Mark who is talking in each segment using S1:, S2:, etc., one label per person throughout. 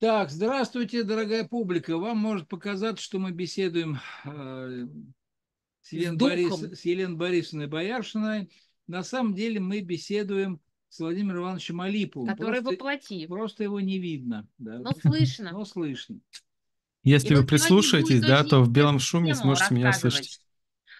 S1: Так, здравствуйте, дорогая публика. Вам может показаться, что мы беседуем э,
S2: с, Елен Борис, с
S1: Еленой Борисовной Бояршиной. На самом деле мы беседуем с Владимиром Ивановичем Алиповым. Который просто,
S2: воплоти. Просто его не видно. Да. Но слышно. Но слышно. Если И вы прислушаетесь, да, то в белом шуме сможете меня слышать.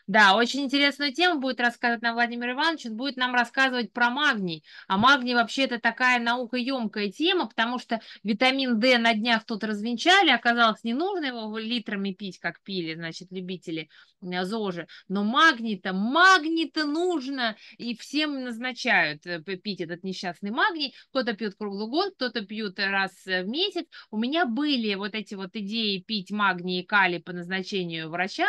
S2: Да, очень интересную тему будет рассказывать нам Владимир Иванович. Он будет нам рассказывать про магний. А магний вообще это такая наукоемкая тема, потому что витамин D на днях тут развенчали, оказалось, не нужно его литрами пить, как пили, значит, любители э, ЗОЖи. Но магний-то, магний-то нужно, и всем назначают э, пить этот несчастный магний. Кто-то пьет круглый год, кто-то пьет раз в месяц. У меня были вот эти вот идеи пить магний и калий по назначению врача,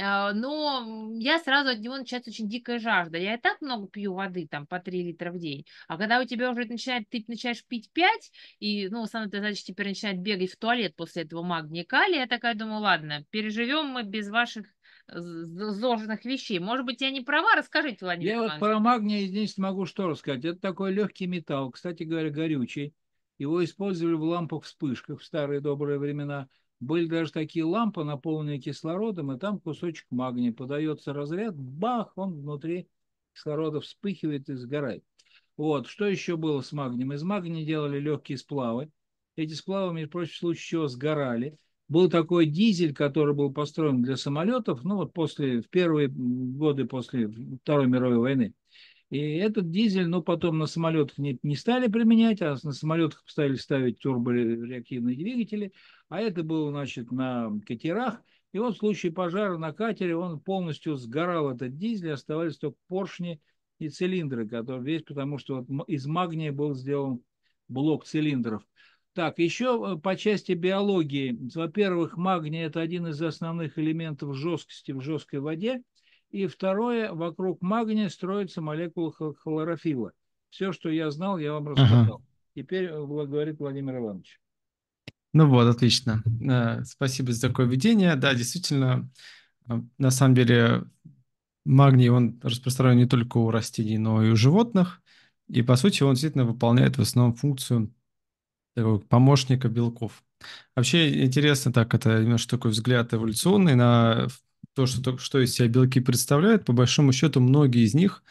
S2: а, но я сразу от него начинается очень дикая жажда. Я и так много пью воды, там, по 3 литра в день. А когда у тебя уже начинает, ты начинаешь пить 5, и, ну, самое то значит, теперь начинает бегать в туалет после этого магния калия, я такая думаю, ладно, переживем мы без ваших зожных вещей. Может быть, я не права? Расскажите, Владимир Я вот про
S1: магний здесь могу что рассказать. Это такой легкий металл, кстати говоря, горючий. Его использовали в лампах-вспышках в старые добрые времена – были даже такие лампы, наполненные кислородом, и там кусочек магния. Подается разряд, бах, он внутри кислорода вспыхивает и сгорает. Вот, что еще было с магнием? Из магния делали легкие сплавы. Эти сплавы, между прочим, в случае чего сгорали. Был такой дизель, который был построен для самолетов, ну вот после, в первые годы после Второй мировой войны. И этот дизель, ну, потом на самолетах не, не стали применять, а на самолетах стали ставить турбореактивные двигатели. А это было, значит, на катерах. И вот в случае пожара на катере он полностью сгорал этот дизель, оставались только поршни и цилиндры, которые весь, потому что вот из магния был сделан блок цилиндров. Так, еще э, по части биологии. Во-первых, магний – это один из основных элементов жесткости в жесткой воде. И второе, вокруг магния строится молекула хлорофила. Все, что я знал, я вам рассказал. Ага. Теперь э, говорит Владимир Иванович.
S3: Ну вот, отлично. Э, спасибо за такое введение. Да, действительно, э, на самом деле магний, он распространен не только у растений, но и у животных. И, по сути, он действительно выполняет в основном функцию такого помощника белков. Вообще интересно так, это немножко такой взгляд эволюционный на то, что то, что из себя белки представляют, по большому счету многие из них,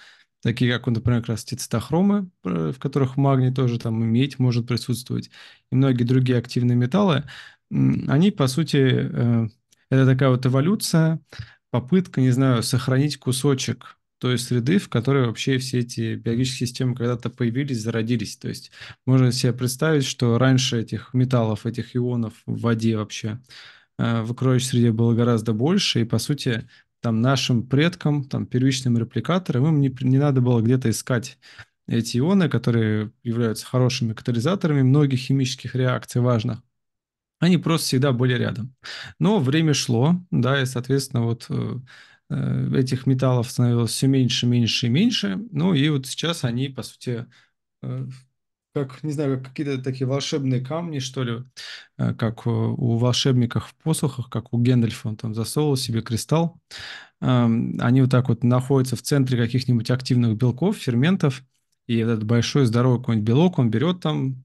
S3: такие как, например, как раз тецитохромы, в которых магний тоже там и медь может присутствовать, и многие другие активные металлы, они, по сути, э, это такая вот эволюция, попытка, не знаю, сохранить кусочек той среды, в которой вообще все эти биологические системы когда-то появились, зародились. То есть можно себе представить, что раньше этих металлов, этих ионов в воде вообще Э, в окружающей среде было гораздо больше, и, по сути, там нашим предкам, там, первичным репликаторам, им не, не надо было где-то искать эти ионы, которые являются хорошими катализаторами многих химических реакций важных, они просто всегда были рядом. Но время шло, да, и, соответственно, вот э, э, этих металлов становилось все меньше, меньше и меньше. Ну и вот сейчас они, по сути, как, не знаю, как какие-то такие волшебные камни, что ли, э, как э, у волшебников в посохах, как у Гендальфа, он там засовывал себе кристалл. Эм, они вот так вот находятся в центре каких-нибудь активных белков, ферментов, и этот большой здоровый какой-нибудь белок, он берет там,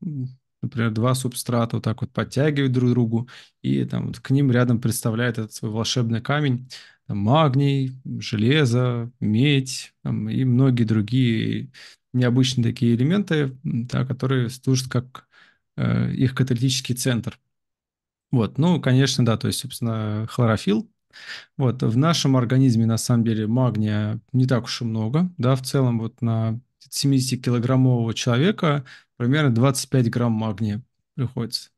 S3: например, два субстрата вот так вот подтягивает друг к другу, и там вот к ним рядом представляет этот свой волшебный камень, магний, железо, медь там, и многие другие необычные такие элементы, да, которые служат как э, их каталитический центр. Вот, ну, конечно, да, то есть, собственно, хлорофилл. Вот, в нашем организме, на самом деле, магния не так уж и много, да, в целом вот на 70-килограммового человека примерно 25 грамм магния приходится.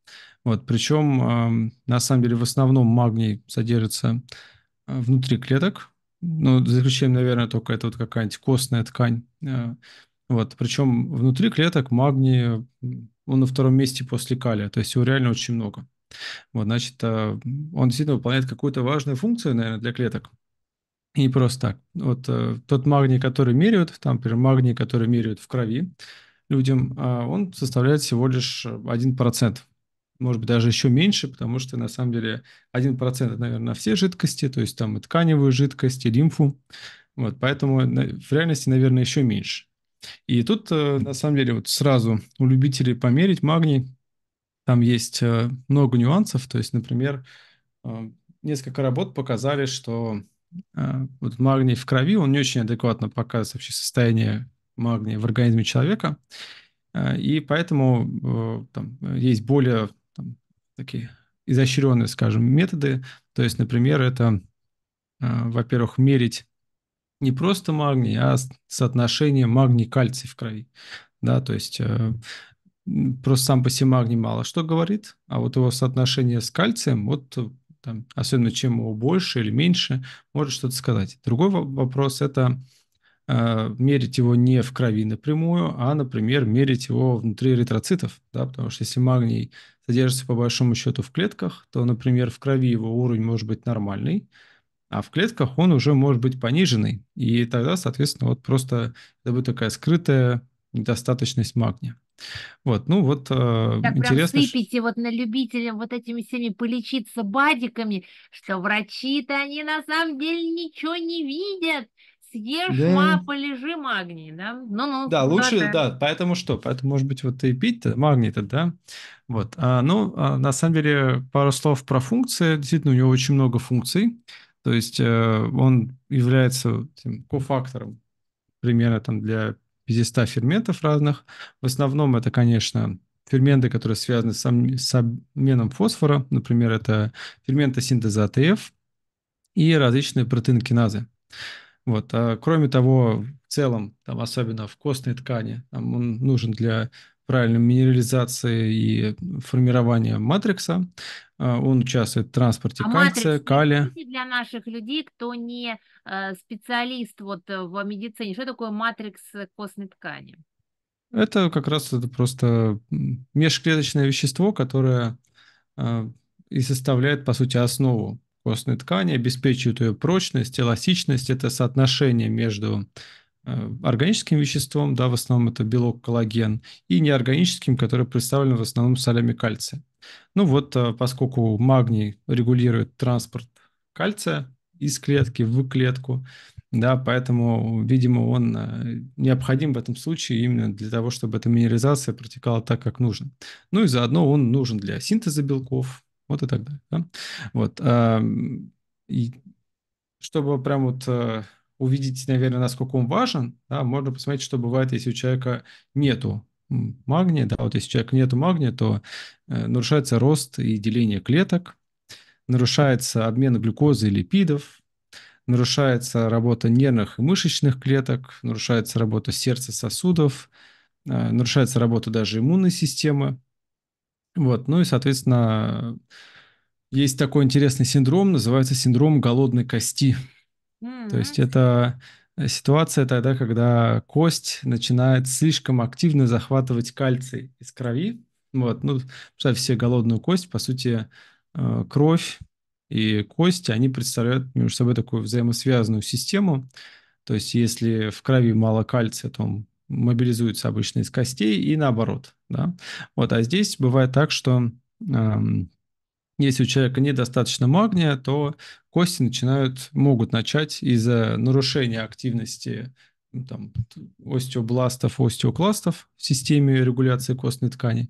S3: Вот, причем, э, на самом деле, в основном магний содержится э, внутри клеток, ну, за исключением, наверное, только это вот какая-нибудь костная ткань, э, вот, причем внутри клеток магний, он на втором месте после калия, то есть его реально очень много. Вот, значит, а, он действительно выполняет какую-то важную функцию, наверное, для клеток. И не просто так. Вот э, тот магний, который меряют, там, например, магний, который меряют в крови людям, а, он составляет всего лишь 1%. Может быть, даже еще меньше, потому что, на самом деле, 1% это, наверное, на все жидкости, то есть там и тканевую жидкость, и лимфу. Вот, поэтому в реальности, наверное, еще меньше. И тут, э, на самом деле, вот сразу у любителей померить магний, там есть э, много нюансов. То есть, например, э, несколько работ показали, что вот магний в крови, он не очень адекватно показывает вообще состояние магния в организме человека. И поэтому там, есть более там, такие изощренные, скажем, методы. То есть, например, это, во-первых, мерить не просто магний, а соотношение магний-кальций в крови. Да, то есть э, просто сам по себе магний мало что говорит, а вот его соотношение с кальцием, вот э, там, особенно чем его больше или меньше, может что-то сказать. Другой вопрос – это э, мерить его не в крови напрямую, а, например, мерить его внутри эритроцитов, да, потому что если магний содержится по большому счету в клетках, то, например, в крови его уровень может быть нормальный, а в клетках он уже может быть пониженный, и тогда, соответственно, вот просто это будет такая скрытая недостаточность магния. Вот, ну вот э, так интересно. Прям
S2: сыпите вот на любителям вот этими всеми полечиться бадиками, что врачи-то они на самом деле ничего не видят. Съешь да. ма, полежи магний, да? Ну, ну, да, лучше, да.
S3: да, поэтому что? Поэтому, может быть, вот и пить-то, магний-то, да? Вот, а, ну, а, на самом деле, пару слов про функции. Действительно, у него очень много функций. То есть э, он является тем, кофактором примерно там для 500 ферментов разных. В основном это, конечно, ферменты, которые связаны с, с обменом фосфора. Например, это ферменты синтеза АТФ и различные протеинкиназы. Вот. А кроме того, в целом, там, особенно в костной ткани, там, он нужен для правильной минерализации и формирования матрикса. А, он участвует в транспорте а кальция, калия.
S2: Для наших людей, кто не э, специалист вот э, в медицине, что такое матрикс костной ткани?
S3: Это как раз это просто межклеточное вещество, которое э, и составляет, по сути, основу костной ткани, обеспечивает ее прочность, эластичность. Это соотношение между Э, органическим веществом, да, в основном это белок коллаген, и неорганическим, который представлен в основном солями кальция. Ну вот, э, поскольку магний регулирует транспорт кальция из клетки в клетку, да, поэтому, видимо, он э, необходим в этом случае именно для того, чтобы эта минерализация протекала так, как нужно. Ну и заодно он нужен для синтеза белков, вот и так далее. Да? Вот. Эм, и чтобы прям вот увидеть, наверное, насколько он важен, да, можно посмотреть, что бывает, если у человека нету магния, да, вот если у человека нету магния, то э, нарушается рост и деление клеток, нарушается обмен глюкозы и липидов, нарушается работа нервных и мышечных клеток, нарушается работа сердца, сосудов, э, нарушается работа даже иммунной системы. Вот, ну и, соответственно, есть такой интересный синдром, называется синдром голодной кости – то есть это э, ситуация тогда, когда кость начинает слишком активно захватывать кальций из крови. Вот, ну, представь все голодную кость, по сути, э, кровь и кости, они представляют между собой такую взаимосвязанную систему. То есть если в крови мало кальция, то он мобилизуется обычно из костей и наоборот. Да? Вот, а здесь бывает так, что эм, если у человека недостаточно магния, то кости начинают, могут начать из-за нарушения активности ну, там, остеобластов, остеокластов в системе регуляции костной ткани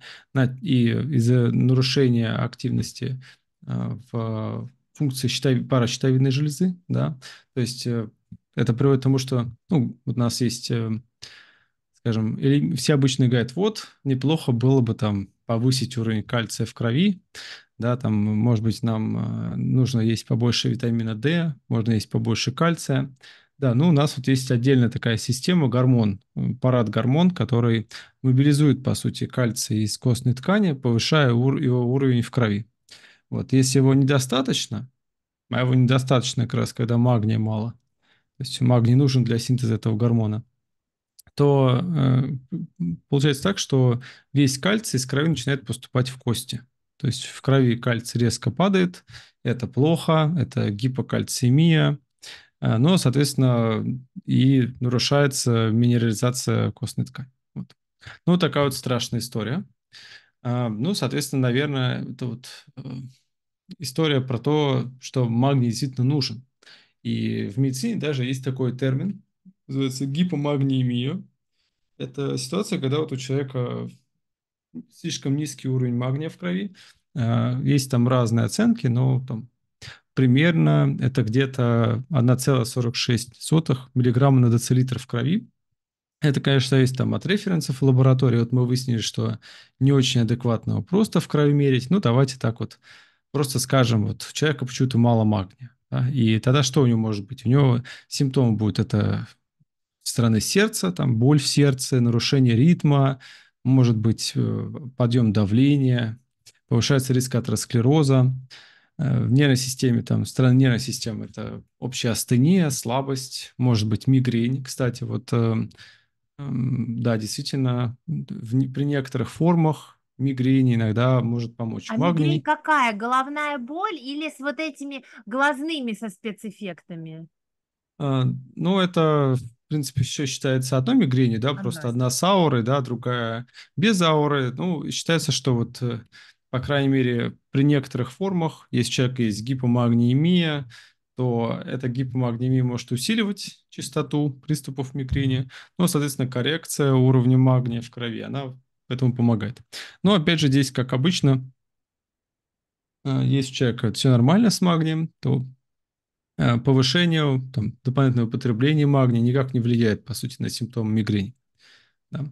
S3: и из-за нарушения активности э, в функции щитов... паращитовидной железы, да, то есть э, это приводит к тому, что ну, у нас есть, э, скажем, или все обычно говорят, вот, неплохо было бы там повысить уровень кальция в крови, да, там, может быть, нам э, нужно есть побольше витамина D, можно есть побольше кальция, да, ну у нас вот есть отдельная такая система гормон, парад гормон, который мобилизует, по сути, кальций из костной ткани, повышая его уровень в крови. Вот, если его недостаточно, а его недостаточно как раз, когда магния мало, то есть магний нужен для синтеза этого гормона, то э, получается так, что весь кальций из крови начинает поступать в кости. То есть в крови кальций резко падает, это плохо, это гипокальцемия, э, но, соответственно, и нарушается минерализация костной ткани. Вот. Ну, такая вот страшная история. А, ну, соответственно, наверное, это вот э, история про то, что магний действительно нужен. И в медицине даже есть такой термин, называется гипомагниемия. Это ситуация, когда вот у человека слишком низкий уровень магния в крови. А, есть там разные оценки, но там примерно это где-то 1,46 миллиграмма на децилитр в крови. Это, конечно, есть там от референсов в лаборатории. Вот мы выяснили, что не очень адекватного просто в крови мерить. Ну, давайте так вот просто скажем, вот у человека почему-то мало магния. Да? И тогда что у него может быть? У него симптом будет это стороны сердца, там боль в сердце, нарушение ритма, может быть э, подъем давления, повышается риск атеросклероза. Э, в нервной системе, там, сторона нервной это общая астения, слабость, может быть, мигрень. Кстати, вот, э, да, действительно, в, при некоторых формах мигрень иногда может помочь. А Магний... мигрень
S2: какая? Головная боль или с вот этими глазными со спецэффектами?
S3: А, ну, это в принципе, все считается одной мигрени, да, просто одна с аурой, да, другая без ауры. Ну, считается, что вот, э, по крайней мере, при некоторых формах, если человек есть гипомагниемия, то эта гипомагниемия может усиливать частоту приступов мигрени, Ну, соответственно, коррекция уровня магния в крови, она этому помогает. Но, опять же, здесь, как обычно, э, если у человека все нормально с магнием, то Э, повышение там, дополнительного потребления магния никак не влияет, по сути, на симптомы мигрени. Да.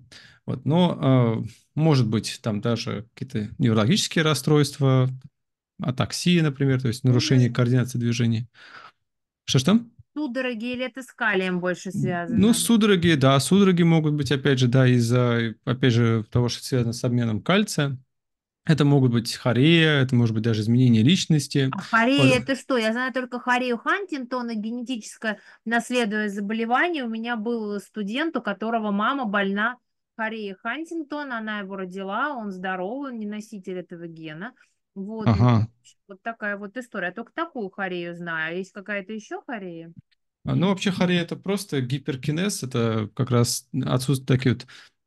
S3: Вот. Но э, может быть там даже какие-то неврологические расстройства, атаксии, например, то есть нарушение координации движений. Что что?
S2: Судороги или это с калием больше связано? Ну,
S3: судороги, да, судороги могут быть, опять же, да, из-за, опять же, того, что связано с обменом кальция. Это могут быть хорея, это может быть даже изменение личности. А
S2: хорея Пожалуйста. это что? Я знаю только хорею Хантингтона, генетическое наследуемое заболевание. У меня был студент, у которого мама больна хореей Хантингтона, она его родила, он здоровый, он не носитель этого гена. Вот, ага. вот такая вот история. Я только такую хорею знаю. А есть какая-то еще хорея?
S3: А, ну, вообще хорея это просто гиперкинез, это как раз отсутствие таких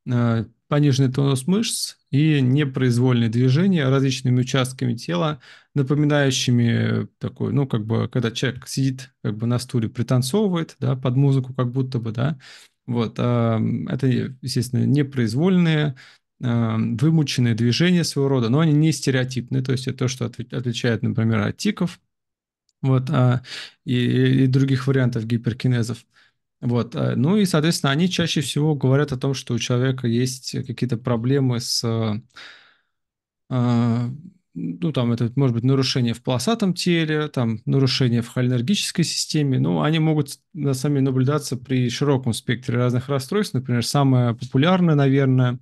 S3: вот э, пониженный тонус мышц и непроизвольные движения различными участками тела, напоминающими э, такой, ну, как бы, когда человек сидит как бы на стуле, пританцовывает, да, под музыку как будто бы, да, вот, а, это, естественно, непроизвольные, а, вымученные движения своего рода, но они не стереотипные, то есть это то, что отличает, например, от тиков, вот, а, и, и других вариантов гиперкинезов. Вот. Э, ну и, соответственно, они чаще всего говорят о том, что у человека есть какие-то проблемы с э, ну, там, это может быть нарушение в полосатом теле, там, нарушение в холинергической системе, ну, они могут на сами наблюдаться при широком спектре разных расстройств, например, самое популярное, наверное,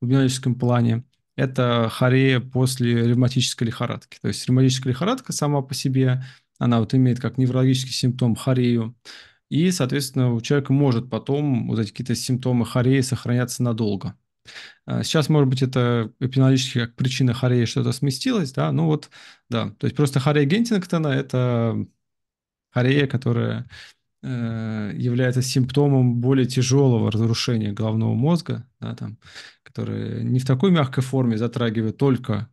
S3: в биологическом плане, это хорея после ревматической лихорадки. То есть ревматическая лихорадка сама по себе, она вот имеет как неврологический симптом хорею, и, соответственно, у человека может потом вот эти какие-то симптомы хореи сохраняться надолго. А, сейчас, может быть, это эпиналически как причина хореи что-то сместилось, да, ну вот, да. То есть просто хорея Гентингтона – это хорея, которая э, является симптомом более тяжелого разрушения головного мозга, да, там, которое не в такой мягкой форме затрагивает только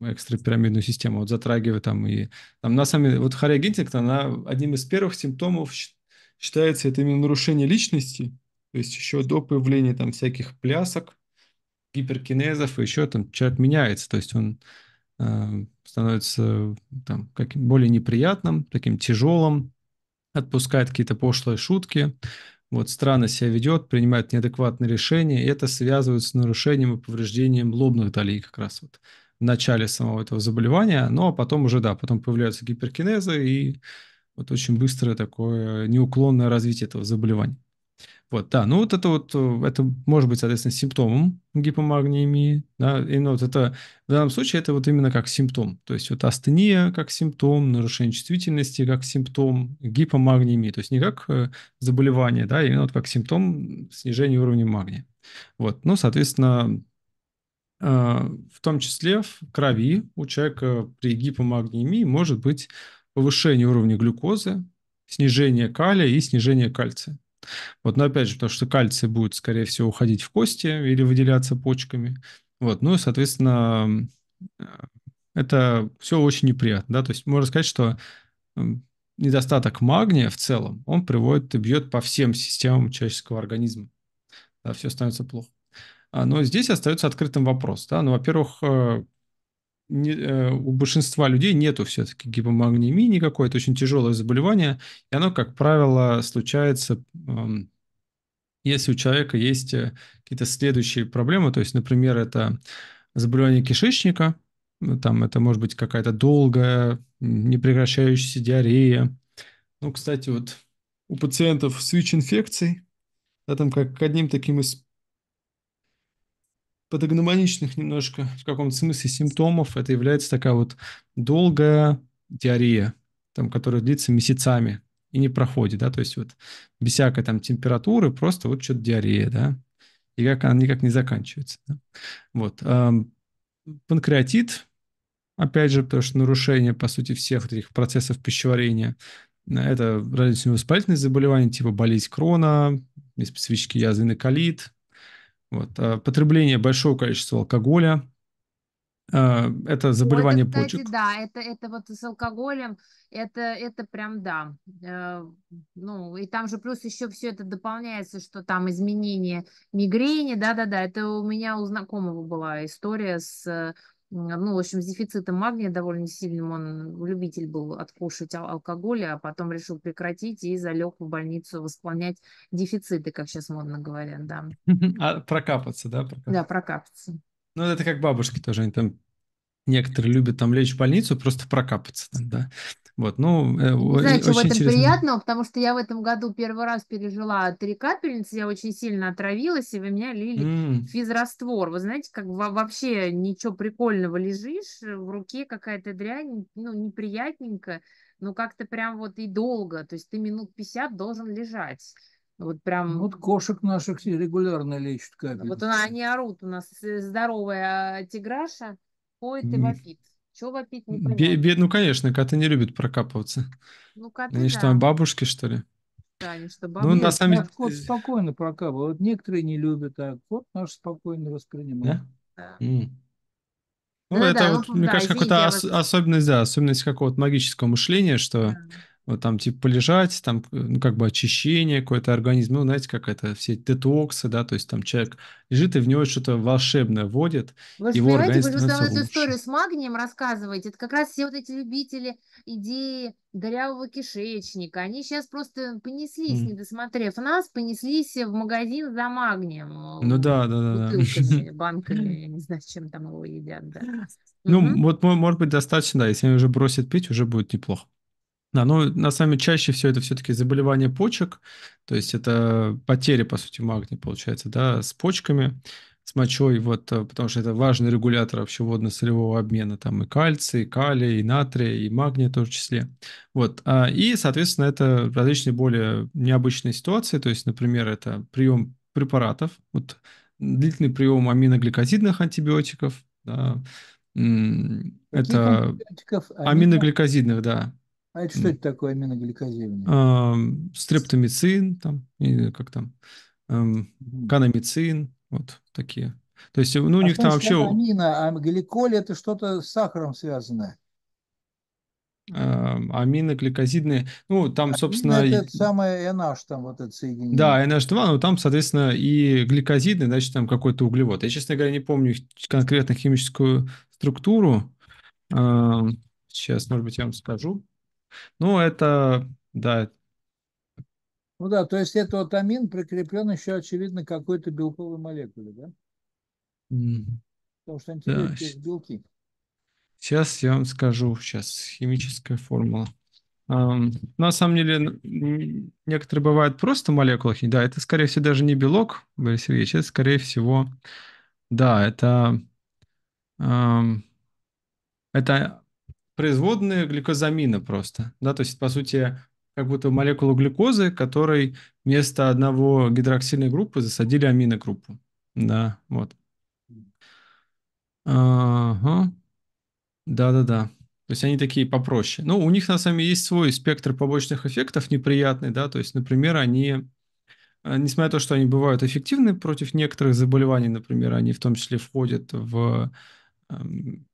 S3: экстрапирамидную систему, а вот затрагивает там и... Там, на самом деле, вот хорея Гентингтона, она одним из первых симптомов считается это именно нарушение личности, то есть еще до появления там всяких плясок, гиперкинезов, и еще там человек меняется, то есть он э, становится э, там как, более неприятным, таким тяжелым, отпускает какие-то пошлые шутки, вот странно себя ведет, принимает неадекватные решения, и это связывают с нарушением и повреждением лобных долей как раз вот в начале самого этого заболевания, ну а потом уже, да, потом появляются гиперкинезы и вот очень быстрое такое неуклонное развитие этого заболевания. Вот, да, ну вот это вот, э, это может быть, соответственно, симптомом гипомагниемии. да, и ну, вот это, в данном случае это вот именно как симптом, то есть вот астения как симптом, нарушение чувствительности как симптом, гипомагниемии, то есть не как э, заболевание, да, именно вот как симптом снижения уровня магния. Вот, ну, соответственно, э, в том числе в крови у человека при гипомагниемии может быть повышение уровня глюкозы, снижение калия и снижение кальция. Вот, но опять же, потому что кальций будет, скорее всего, уходить в кости или выделяться почками. Вот, ну и, соответственно, э, это все очень неприятно, да, то есть можно сказать, что недостаток магния в целом, он приводит и бьет по всем системам человеческого организма. Да, все становится плохо. А, но здесь остается открытым вопрос. Да? Ну, во-первых, э, не, э, у большинства людей нету все-таки гипомагнемии никакой, это очень тяжелое заболевание, и оно, как правило, случается, эм, если у человека есть э, какие-то следующие проблемы, то есть, например, это заболевание кишечника, ну, там это может быть какая-то долгая, непрекращающаяся диарея. Ну, кстати, вот у пациентов с ВИЧ-инфекцией, да, там как к одним таким из патогномоничных немножко в каком-то смысле симптомов это является такая вот долгая диарея, там, которая длится месяцами и не проходит, да, то есть вот без всякой там температуры, просто вот что-то диарея, да, и как она никак не заканчивается. Да? Вот. Панкреатит, опять же, потому что нарушение, по сути, всех этих процессов пищеварения, э, это различные воспалительные заболевания, типа болезнь крона, специфические язвенный колит, вот. А, потребление большого количества алкоголя. А, ну, это заболевание Ой, это, кстати, почек.
S2: Да, это, это вот с алкоголем, это, это прям да. Э, ну, и там же плюс еще все это дополняется, что там изменение мигрени, да-да-да, это у меня у знакомого была история с ну, в общем, с дефицитом магния довольно сильным, он любитель был откушать алкоголя, а потом решил прекратить и залег в больницу восполнять дефициты, как сейчас модно говорят, да.
S3: А прокапаться, да? Прокапаться.
S2: Да, прокапаться.
S3: Ну, это как бабушки тоже, они там некоторые любят там лечь в больницу, просто прокапаться да.
S1: Вот, ну, э, Знаете, очень в этом интересно. приятно,
S2: потому что я в этом году первый раз пережила три капельницы, я очень сильно отравилась, и вы меня лили mm. физраствор. Вы знаете, как вообще ничего прикольного лежишь, э, в руке какая-то дрянь, ну, неприятненько, но как-то прям вот и долго, то есть ты минут 50 должен лежать. Вот прям...
S1: Ну, вот кошек наших регулярно лечат капельницы. Вот она,
S2: они орут у нас, э, здоровая тиграша, ходит и вопит. Чего вопить, не
S3: Бе- ну, конечно, коты не любят прокапываться. Ну, коты, Они да. что, бабушки, что ли?
S2: Да, они что, бабушки. Ну, на самом деле... Кот э,
S1: спокойно прокапывает. Вот некоторые не любят, а кот наш спокойно воспринимает. Да? Да. Mm. Ну, это, да, вот, ну, мне да, кажется, какая-то ос- вот...
S3: особенность, да, особенность какого-то магического мышления, что да вот там типа полежать, там э, ну, как бы очищение какой-то организм, ну знаете, как это, все эти детоксы, да, то есть там человек лежит и в него что-то волшебное вводит, Вы его организм вы же саму эту
S2: историю с магнием рассказываете, это как раз все вот эти любители идеи дырявого кишечника, они сейчас просто понеслись, mm. не досмотрев нас, понеслись в магазин за магнием. Э,
S3: ну да, да, да. Бутылками,
S2: банками, я не знаю, чем там его едят, да.
S3: Ну, вот может быть достаточно, да, если они уже бросят пить, уже будет неплохо. Да, ну на самом деле чаще всего это все-таки заболевание почек, то есть это потеря, по сути, магния получается, да, с почками, с мочой, вот, э, потому что это важный регулятор вообще водно-солевого обмена, там и кальций, и калий, и натрия, и магния в том числе. Вот, а, и, соответственно, это различные более необычные ситуации, то есть, например, это прием препаратов, вот, длительный прием аминогликозидных антибиотиков, да, это аминогликозидных, да,
S1: а это что это такое аминогликозин?
S3: А, стрептомицин, там, как там, каномицин, вот такие. То есть, ну, у а них там вообще...
S1: Амина, а гликоль это что-то с сахаром связанное.
S3: А, аминогликозидные, ну, там, Амин собственно... Это,
S1: самое NH, там вот это соединение. Да,
S3: NH2, но там, соответственно, и гликозидные, значит, там какой-то углевод. Я, честно говоря, не помню конкретно химическую структуру. Сейчас, может быть, я вам скажу. Ну, это, да.
S1: Ну да, то есть это вот амин прикреплен еще, очевидно, какой-то белковой молекуле, да? Потому что антибиотики да. белки.
S3: Сейчас я вам скажу, сейчас химическая формула. Um, на самом деле, некоторые бывают просто молекулы. Да, это, скорее всего, даже не белок, Борис Сергеевич, это, скорее всего, да, это, um, это производные гликозамина просто, да, то есть, по сути, как будто молекулу глюкозы, которой вместо одного гидроксильной группы засадили аминогруппу, да, вот. Ага, да-да-да. То есть они такие попроще. Ну, у них на самом деле есть свой спектр побочных эффектов неприятный, да, то есть, например, они, э, несмотря на то, что они бывают эффективны против некоторых заболеваний, например, они в том числе входят в эм,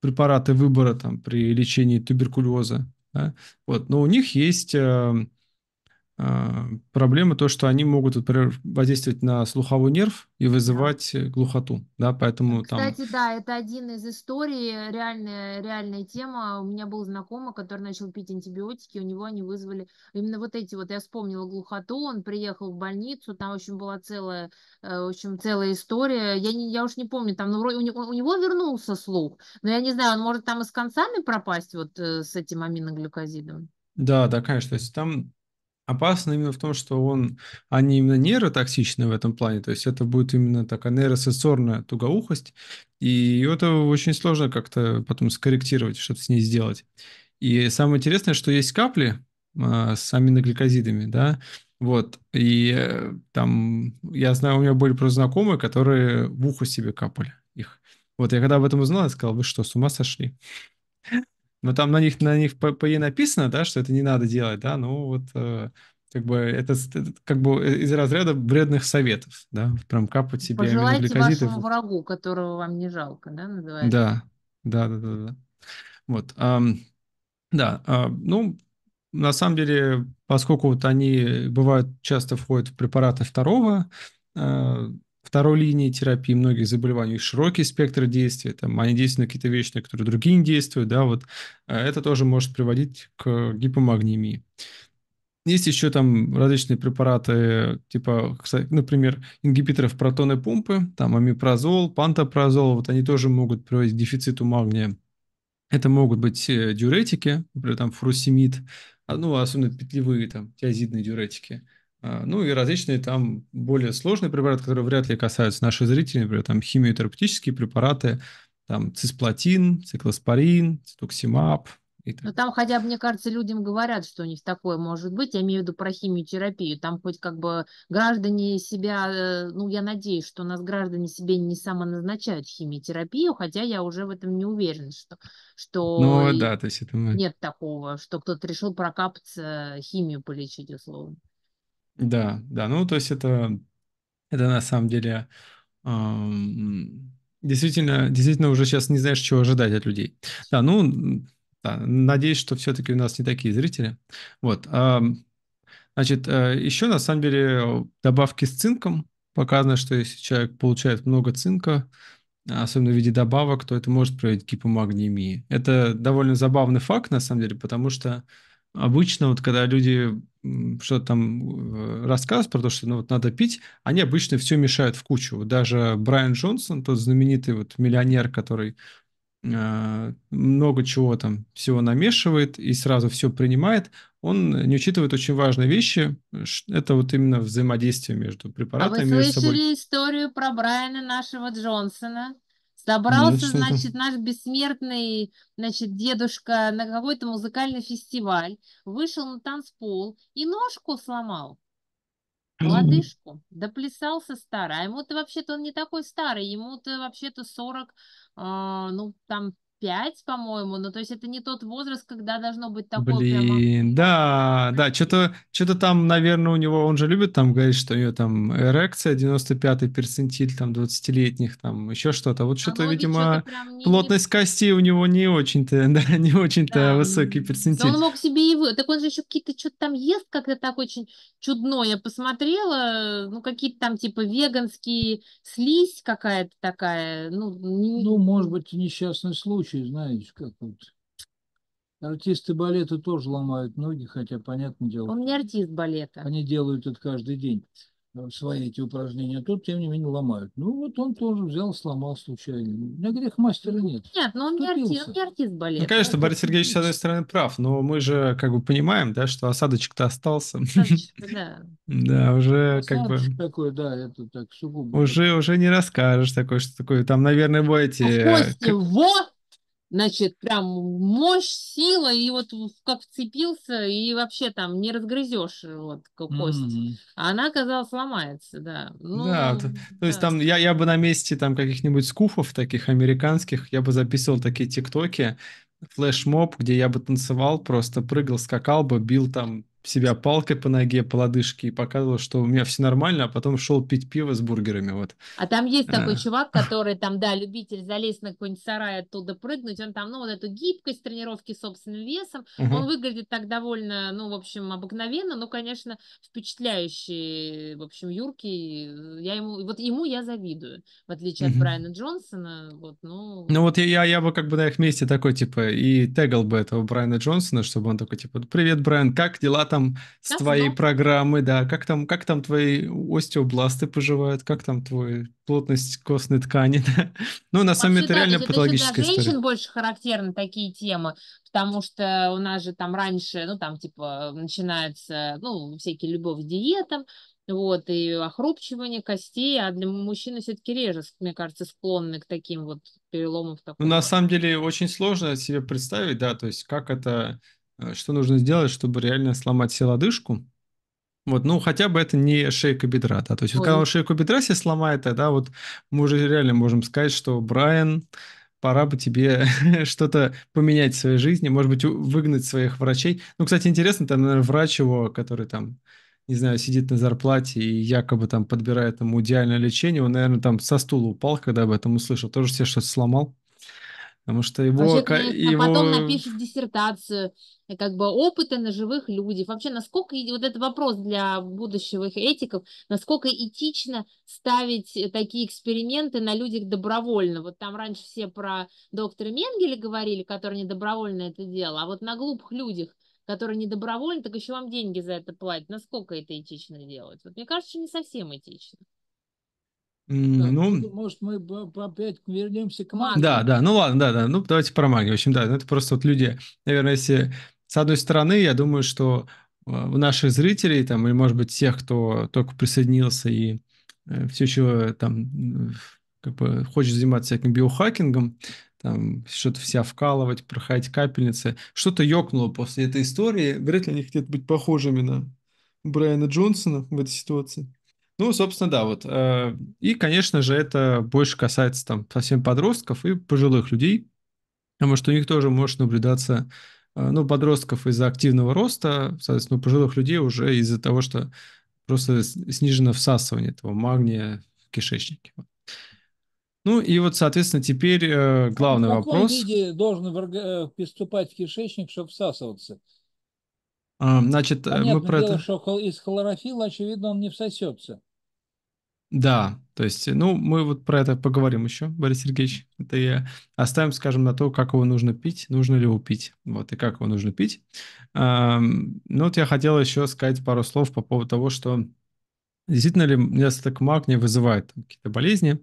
S3: препараты выбора там, при лечении туберкулеза. Да? Вот. Но у них есть э, а, проблема то, что они могут, например, воздействовать на слуховой нерв и вызывать да. Э, глухоту, да, поэтому Кстати, там...
S2: Кстати, да, это один из историй, реальная, реальная тема. У меня был знакомый, который начал пить антибиотики, у него они вызвали именно вот эти вот, я вспомнила глухоту, он приехал в больницу, там, в общем, была целая, э, в общем, целая история. Я, не, я уж не помню, там, ну, у, него, у него вернулся слух, но я не знаю, он может там и с концами пропасть вот э, с этим аминоглюкозидом.
S3: Да, да, конечно, то есть там опасно именно в том, что он, они именно нейротоксичны в этом плане, то есть это будет именно такая нейросенсорная тугоухость, и это очень сложно как-то потом скорректировать, что-то с ней сделать. И самое интересное, что есть капли э, с аминогликозидами, да, вот, и э, там, я знаю, у меня были просто знакомые, которые в ухо себе капали их. Вот я когда об этом узнал, я сказал, вы что, с ума сошли? но там на них, на них по ПЕ написано, да, что это не надо делать, да, ну вот э, как бы это, это как бы э, из разряда вредных советов, да, прям капать себе Пожелайте вашему
S2: врагу, которого вам не жалко, да, называется? Да,
S3: да, да, да, да. Вот, эм, да, э, ну, на самом деле, поскольку вот они э, бывают часто входят в препараты второго, э, второй линии терапии многих заболеваний, широкий спектр действия. там, они действуют на какие-то вещи, на которые другие не действуют, да, вот э, это тоже может приводить к гипомагнемии. Есть еще там различные препараты, типа, например, ингибиторов протонной помпы, там амипрозол, пантопрозол. вот они тоже могут приводить к дефициту магния. Это могут быть э, диуретики, например, там фуросемид, а, ну, особенно петлевые там тиазидные диуретики – а, ну и различные там более сложные препараты, которые вряд ли касаются наших зрителей, например, там химиотерапевтические препараты, там цисплатин, циклоспорин, цитоксимаб. И
S2: Но ну, там хотя бы, мне кажется, людям говорят, что у них такое может быть. Я имею в виду про химиотерапию. Там хоть как бы граждане себя, э, ну я надеюсь, что у нас граждане себе не самоназначают химиотерапию, хотя я уже в этом не уверена, что, что ну, да, то есть это... нет такого, что кто-то решил прокапаться э, химию полечить условно.
S3: Да, да, ну то есть это, это на самом деле действительно, действительно уже сейчас не знаешь, чего ожидать от людей. Да, ну, да, надеюсь, что все-таки у нас не такие зрители. Вот. Значит, э, еще на самом деле добавки с цинком. Показано, что если человек получает много цинка, особенно в виде добавок, то это может привести к гипомагниемии. Это довольно забавный факт, на самом деле, потому что обычно вот когда люди что то там э, рассказ про то, что ну, вот надо пить, они обычно все мешают в кучу. даже Брайан Джонсон, тот знаменитый вот миллионер, который э, много чего там всего намешивает и сразу все принимает, он не учитывает очень важные вещи. Это вот именно взаимодействие между препаратами. А вы слышали
S2: собой. историю про Брайана нашего Джонсона? Собрался, Нет, значит, наш бессмертный, значит, дедушка на какой-то музыкальный фестиваль, вышел на танцпол и ножку сломал. Лодыжку. Доплясался старая. Ему-то вообще-то он не такой старый. Ему-то вообще-то 40, э, а, ну, там, пять, по-моему. Ну, то есть это не тот возраст, когда должно быть такое
S3: Блин, прямо... да, да, что-то что там, наверное, у него, он же любит там говорить, что у него там эрекция 95-й перцентиль, там, 20-летних, там, еще что-то. Вот что-то, а видимо, что не, плотность не... кости у него не очень-то, да, не очень-то да. высокий перцентиль. Да он
S2: мог себе и вы... Так он же еще какие-то что-то там ест как-то так очень чудно. Я посмотрела, ну, какие-то там, типа, веганские слизь какая-то такая. Ну, не...
S1: ну может быть, несчастный случай случае, знаете, как вот. Артисты балета тоже ломают ноги, хотя, понятное дело. Он не
S2: артист балета.
S1: Они делают это каждый день, э, свои эти упражнения. А тут, тем не менее, ломают. Ну, вот он тоже взял, сломал случайно. На грех мастера ну, нет.
S2: Нет, но ну, он не артист, он не артист балета. Ну, конечно, Борис
S3: Сергеевич, с одной стороны, прав, но мы же как бы понимаем, да, что осадочек-то остался. да. Да, уже как бы...
S1: такой, да, это так сугубо. Уже,
S3: уже не расскажешь такое, что такое. Там, наверное,
S2: будете... Э, а вот! значит, прям мощь, сила, и вот как вцепился, и вообще там не разгрызешь э, вот кость. Mm-hmm. А она, казалось, ломается, да. Ну, да, то, да.
S3: Э, то есть там я, я бы на месте там каких-нибудь скуфов таких американских, я бы записывал такие тиктоки, флешмоб, где я бы танцевал, просто прыгал, скакал бы, бил там себя палкой по ноге, по лодыжке и показывал, что у меня все нормально, а потом шел пить пиво с бургерами. Вот.
S2: А там есть э. такой чувак, который там, да, любитель залезть на какой-нибудь сарай, оттуда прыгнуть, он там, ну, вот эту гибкость тренировки собственным весом, угу. он выглядит так довольно, ну, в общем, обыкновенно, но, конечно, впечатляющий, в общем, Юрки, э, Я ему, вот ему я завидую, в отличие угу. от Брайана Джонсона, вот,
S3: ну... Ну, вот я, я, я бы как бы на их месте такой, типа, и тегал бы этого Брайана Джонсона, чтобы он такой, типа, привет, Брайан, как дела там с твоей Давно. программы, да, как там, как там твои остеобласты поживают, как там твоя плотность костной ткани, да. Ну, на самом деле, это да, реально это, патологическая это, женщин
S2: больше характерны такие темы, потому что у нас же там раньше, ну, там, типа, начинается, ну, всякие любовь к диетам, вот, и охрупчивание костей, а для мужчины все-таки реже, мне кажется, склонны к таким вот переломам. Ну,
S3: на самом деле, очень сложно себе представить, да, то есть как это Э, что нужно сделать, чтобы реально сломать себе лодыжку. Вот, ну, хотя бы это не шейка бедра, да. То есть, вот, когда он шейку бедра себе сломает, тогда вот мы уже реально можем сказать, что Брайан, пора бы тебе что-то поменять в своей жизни, может быть, выгнать своих врачей. Ну, кстати, интересно, там, наверное, врач его, который там, не знаю, сидит на зарплате и якобы там подбирает ему идеальное лечение, он, наверное, там со стула упал, когда об этом услышал, тоже себе что-то сломал. Потому что его... Вообще, конечно, а его... потом напишет
S2: диссертацию, э, как бы опыты на живых людях. Вообще, насколько, вот этот вопрос для будущих этиков, насколько этично ставить э, такие эксперименты на людях добровольно. Вот там раньше все про доктора Менгеле говорили, который не добровольно это делал. а вот на глупых людях которые не добровольно, так еще вам деньги за это платят. Насколько это этично делать? Вот мне кажется, что не совсем этично.
S1: Так, ну, ну может, мы опять вернемся к магии. Да,
S3: да, ну ладно, да, да. Ну, давайте про магию. В общем, да, ну, это просто вот люди, наверное, если с одной стороны, я думаю, что у э, наших зрителей, там, или, может быть, тех, кто только присоединился и э, все еще там как бы хочет заниматься всяким биохакингом, там что-то вся вкалывать, проходить капельницы, что-то ёкнуло после этой истории, вряд ли они хотят быть похожими на Брайана Джонсона в этой ситуации. Ну, собственно, да, вот. Э, и, конечно же, это больше касается там совсем подростков и пожилых людей, потому что у них тоже может наблюдаться, э, ну, подростков из-за активного роста, соответственно, у пожилых людей уже из-за того, что просто снижено всасывание этого магния в кишечнике. Ну и вот, соответственно, теперь э, а главный а в каком вопрос. виде
S1: должен приступать в кишечник, чтобы всасываться?
S3: значит, Понятное мы про дело, это...
S1: что из хлорофила, очевидно, он не всосется.
S3: Да, то есть, э, ну, мы вот про это поговорим еще, Борис Сергеевич. Это я. оставим, скажем, на то, как его нужно пить, нужно ли его пить, вот, и как его нужно пить. Эм, ну, вот я хотел еще сказать пару слов по поводу того, что действительно ли недостаток магния вызывает какие-то болезни.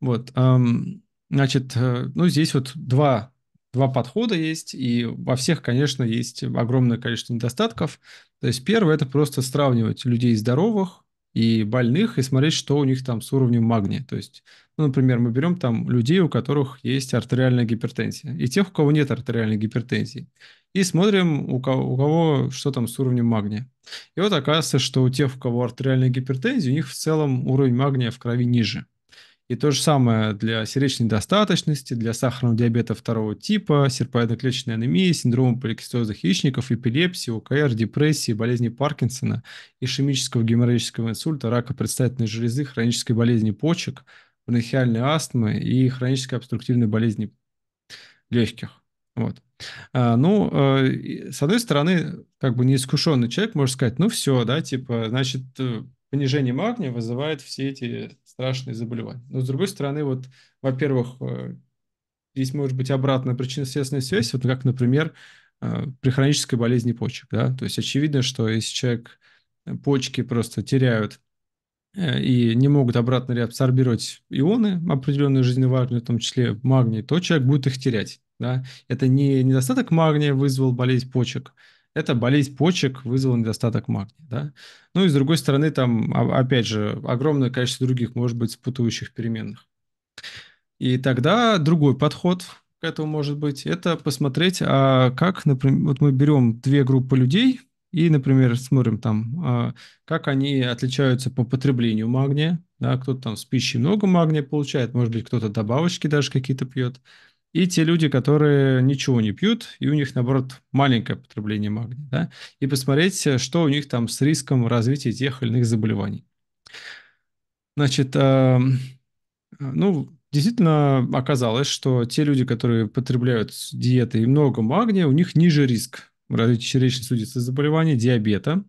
S3: Вот, эм, значит, э, ну, здесь вот два два подхода есть, и во всех, конечно, есть огромное количество недостатков. То есть первое – это просто сравнивать людей здоровых и больных и смотреть, что у них там с уровнем магния. То есть, ну, например, мы берем там людей, у которых есть артериальная гипертензия, и тех, у кого нет артериальной гипертензии, и смотрим, у кого, у кого что там с уровнем магния. И вот оказывается, что у тех, у кого артериальная гипертензия, у них в целом уровень магния в крови ниже. И то же самое для сердечной недостаточности, для сахарного диабета второго типа, серпоядоклеточной анемии, синдрома поликистоза хищников, эпилепсии, ОКР, депрессии, болезни Паркинсона, ишемического геморрагического инсульта, рака предстательной железы, хронической болезни почек, бронхиальной астмы и хронической обструктивной болезни легких. Вот. А, ну, э, с одной стороны, как бы неискушенный человек может сказать, ну все, да, типа, значит, э, понижение магния вызывает все эти страшные заболевания. Но, с другой стороны, вот, во-первых, э, здесь может быть обратная причинно-следственная связь, вот как, например, э, при хронической болезни почек, да, то есть очевидно, что если человек э, почки просто теряют и не могут обратно реабсорбировать ионы, определенные жизненно важные, в том числе магний, то человек будет их терять. Да? Это не недостаток магния вызвал болезнь почек, это болезнь почек, вызвала недостаток магния. Да? Ну и с другой стороны, там, а, опять же, огромное количество других, может быть, спутывающих переменных. И тогда другой подход к этому может быть, это посмотреть, а как, например, вот мы берем две группы людей и, например, смотрим там, а, как они отличаются по потреблению магния, да, кто-то там с пищей много магния получает, может быть, кто-то добавочки даже какие-то пьет, и те люди, которые ничего не пьют, и у них, наоборот, маленькое потребление магния, да, и посмотреть, э, что у них там с риском развития тех или иных заболеваний. Значит, э, э ну, действительно оказалось, что те люди, которые потребляют диеты и много магния, у них ниже риск развития сердечно-сосудистых заболеваний, диабета,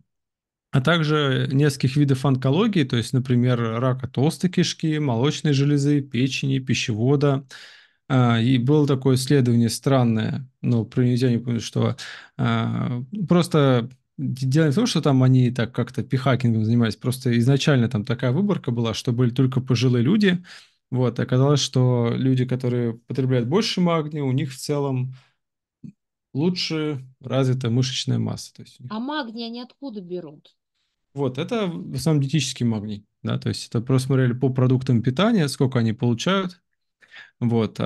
S3: а также нескольких видов онкологии, то есть, например, рака толстой кишки, молочной железы, печени, пищевода – а, и было такое исследование странное, но про нельзя не помню, что а, просто дело не в том, что там они так как-то пихакингом занимались, просто изначально там такая выборка была, что были только пожилые люди, вот, оказалось, что люди, которые потребляют больше магния, у них в целом лучше развита мышечная масса. То есть...
S2: А магния они откуда берут?
S3: Вот, это в основном диетический магний, да, то есть это просто смотрели по продуктам питания, сколько они получают, вот.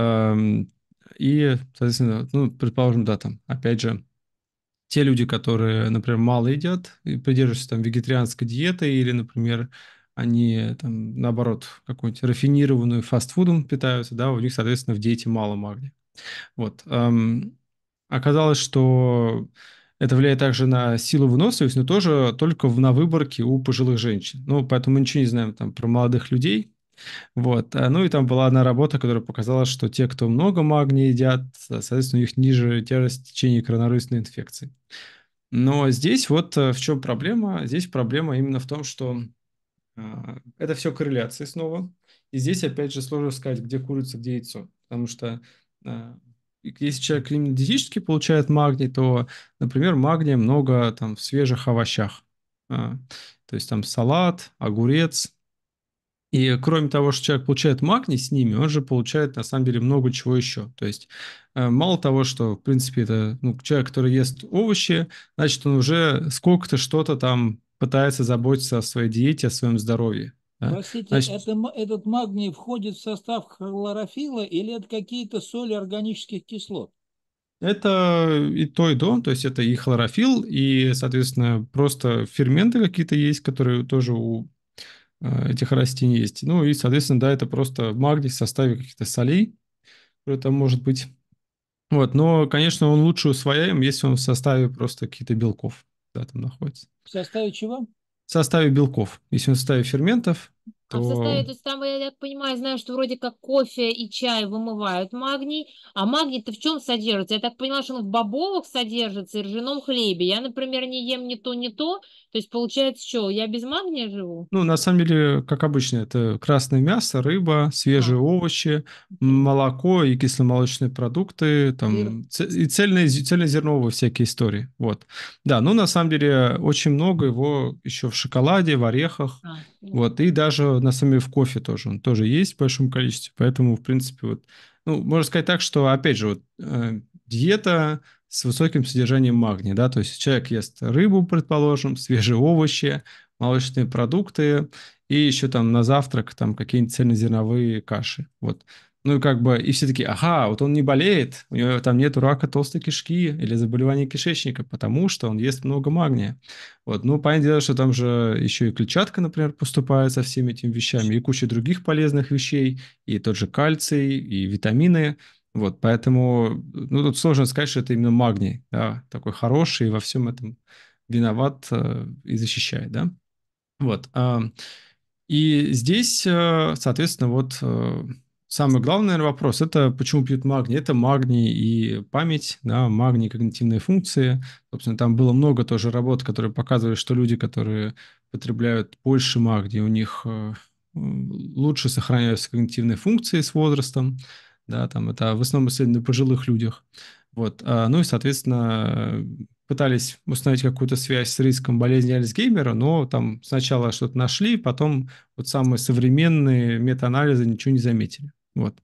S3: И, соответственно, ну, предположим, да, там, опять же, те люди, которые, например, мало едят, и придерживаются там вегетарианской диеты или, например, они там, наоборот, какую-нибудь рафинированную фастфудом питаются, да, у них, соответственно, в диете мало магния. Вот. Оказалось, что это влияет также на силу выносливости, но тоже только на выборке у пожилых женщин. Ну, поэтому мы ничего не знаем там про молодых людей, вот. Э, ну и там была одна работа, которая показала, что те, кто много магния едят, соответственно, у них ниже тяжесть течения коронарусной инфекции. Но здесь вот э, в чем проблема? Здесь проблема именно в том, что а, это все корреляции снова. И здесь, опять же, сложно сказать, где курица, где яйцо. Потому что а, если человек климатически получает магний, то, например, магния много там в свежих овощах. А, то есть там салат, огурец, и кроме того, что человек получает магний с ними, он же получает на самом деле много чего еще. То есть э, мало того, что, в принципе, это ну, человек, который ест овощи, значит, он уже сколько-то что-то там пытается заботиться о своей диете, о своем здоровье. Да? Простите, значит,
S1: это, этот магний входит в состав хлорофила или это какие-то соли органических кислот?
S3: Это и то, и то, то есть это и хлорофилл, и, соответственно, просто ферменты какие-то есть, которые тоже у Э, этих растений есть. Ну и, соответственно, да, это просто магний в составе каких-то солей, это может быть. Вот, но, конечно, он лучше усвояем, если он в составе просто каких-то белков, да, там находится.
S2: В составе чего?
S3: В составе белков. Если он в составе ферментов, а в составе, то
S2: есть там, я так понимаю, знаю, что вроде как кофе и чай вымывают магний, а магний-то в чем содержится? Я так понимаю, что он в бобовых содержится и ржаном хлебе. Я, например, не ем ни то, ни то, то есть получается, что я без магния живу?
S3: Ну, на самом деле, как обычно, это красное мясо, рыба, свежие а. овощи, молоко и кисломолочные продукты, там, Ир. и цельные, цельнозерновые всякие истории, вот. Да, ну, на самом деле, очень много его еще в шоколаде, в орехах, а. вот, и даже даже на самом деле в кофе тоже, он тоже есть в большом количестве. Поэтому, в принципе, вот, ну, можно сказать так, что, опять же, вот, э, диета с высоким содержанием магния, да, то есть человек ест рыбу, предположим, свежие овощи, молочные продукты и еще там на завтрак там какие-нибудь цельнозерновые каши. Вот. Ну, и как бы, и все такие, ага, вот он не болеет, у него там нет рака толстой кишки или заболевания кишечника, потому что он ест много магния. Вот, ну, понятное дело, что там же еще и клетчатка, например, поступает со всеми этими вещами, и куча других полезных вещей, и тот же кальций, и витамины. Вот, поэтому, ну, тут сложно сказать, что это именно магний, да, такой хороший, и во всем этом виноват э, и защищает, да. Вот, э, и здесь, э, соответственно, вот э, Самый главный наверное, вопрос – это почему пьют магний? Это магний и память, да, магний, когнитивные функции. Собственно, там было много тоже работ, которые показывали, что люди, которые потребляют больше магния, у них э, лучше сохраняются когнитивные функции с возрастом. Да, там это в основном исследования на пожилых людях. Вот. А, ну и, соответственно, пытались установить какую-то связь с риском болезни Альцгеймера, но там сначала что-то нашли, потом вот самые современные метаанализы ничего не заметили. Вот.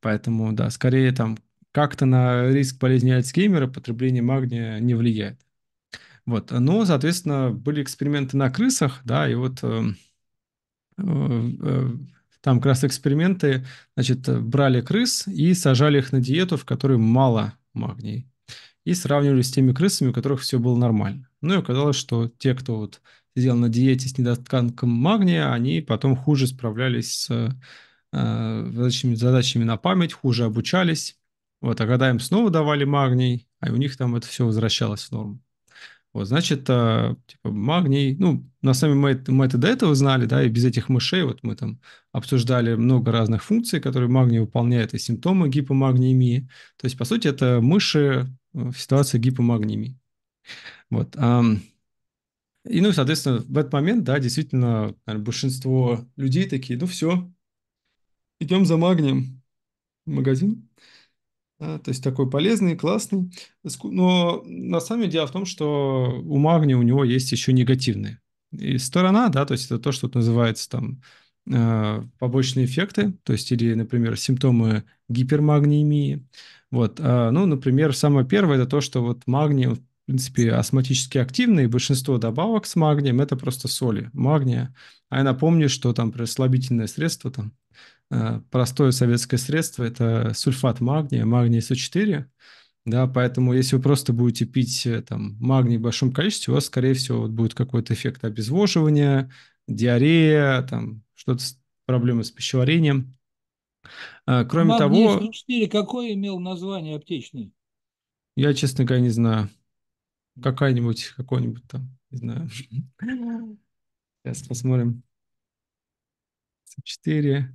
S3: Поэтому, да, скорее там как-то на риск болезни Альцгеймера потребление магния не влияет. Вот. Но, соответственно, были эксперименты на крысах, да, и вот эм, э, э, там как раз эксперименты, значит, брали крыс и сажали их на диету, в которой мало магний, и сравнивали с теми крысами, у которых все было нормально. Ну и оказалось, что те, кто вот сидел на диете с недостатком магния, они потом хуже справлялись с различными э, задачами на память, хуже обучались. Вот, а когда им снова давали магний, а у них там это все возвращалось в норму. Вот, значит, э, типа, магний, ну, на самом деле мы, мы это до этого знали, да, и без этих мышей, вот мы там обсуждали много разных функций, которые магний выполняет, и симптомы гипомагниемии То есть, по сути, это мыши э, в ситуации гипомагнемии. Вот. и, ну, соответственно, в этот момент, да, действительно, наверное, большинство людей такие, ну, все, Идем за магнием в магазин. Да, то есть такой полезный, классный. Но на самом деле дело в том, что у магния у него есть еще негативные. И сторона, да, то есть это то, что называется там э, побочные эффекты, то есть или, например, симптомы гипермагниемии. Вот, а, ну, например, самое первое это то, что вот магний, в принципе, астматически активный, и большинство добавок с магнием это просто соли магния. А я напомню, что там при слабительное средство там Э, простое советское средство – это сульфат магния, магний СО4, да, поэтому если вы просто будете пить э, там магний в большом количестве, у вас, скорее всего, вот, будет какой-то эффект обезвоживания, диарея, там что-то с проблемы с пищеварением. А, кроме магний того...
S1: 4 какое имел название аптечный?
S3: Я, честно говоря, не знаю. Какая-нибудь, какой-нибудь там, не знаю. Сейчас посмотрим. 4.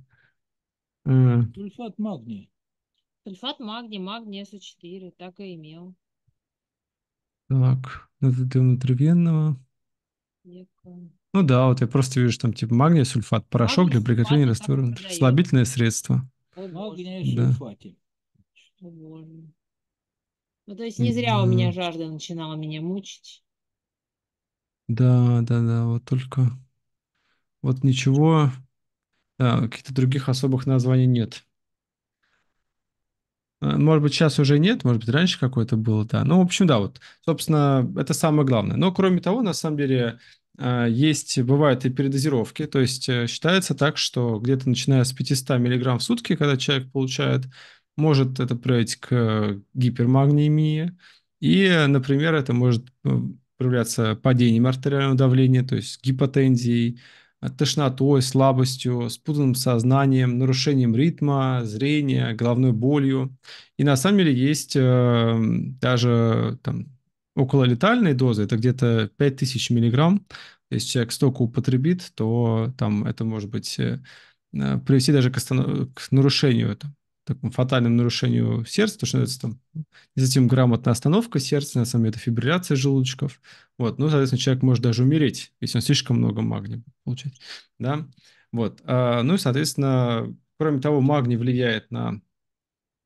S1: Сульфат магния.
S2: Сульфат магния, магний с 4 так и имел.
S3: Так, ну это ты внутривенного. Ну да, вот я просто вижу, что там типа магния, сульфат, порошок Магний, для приготовления раствора. Слабительное средство. Магния и Да.
S2: сульфате. Ну, то есть не зря у меня жажда начинала меня мучить.
S3: Да, да, да, вот только... Вот ничего а, каких-то других особых названий нет. А, может быть, сейчас уже нет, может быть, раньше какое-то было, да. Ну, в общем, да, вот, собственно, это самое главное. Но, кроме того, на самом деле, а, есть, бывают и передозировки, то есть э, считается так, что где-то начиная с 500 мг в сутки, когда человек получает, может это приводить к гипермагниемии и, например, это может ну, проявляться падением артериального давления, то есть гипотензией, тошнотой, слабостью, спутанным сознанием, нарушением ритма, зрения, головной болью. И на самом деле есть э, даже там, около летальной дозы, это где-то 5000 миллиграмм. Если человек столько употребит, то там это может быть э, э, привести даже к, к нарушению там, такому фатальному нарушению сердца, то, что называется там затем грамотная остановка сердца, на самом деле это фибрилляция желудочков. Вот, ну, соответственно, человек может даже умереть, если он слишком много магния будет получать, да. Вот, а, ну и, соответственно, кроме того, магний влияет на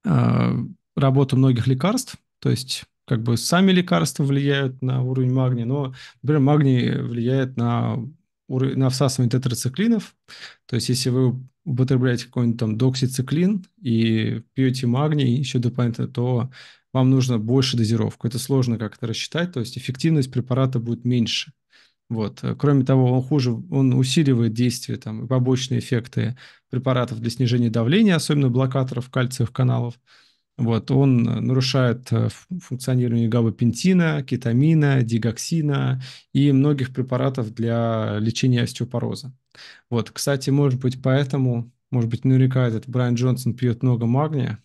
S3: а, работу многих лекарств, то есть как бы сами лекарства влияют на уровень магния, но, например, магний влияет на, на всасывание тетрациклинов. То есть, если вы употребляете какой-нибудь там доксициклин и пьете магний еще дополнительно, то вам нужно больше дозировку. Это сложно как-то рассчитать, то есть эффективность препарата будет меньше. Вот. Кроме того, он хуже, он усиливает действие там, побочные эффекты препаратов для снижения давления, особенно блокаторов кальциевых каналов. Вот, он э, нарушает э, функционирование габапентина, кетамина, дигоксина и многих препаратов для лечения остеопороза. Вот, кстати, может быть, поэтому, может быть, наверняка этот Брайан Джонсон пьет много магния,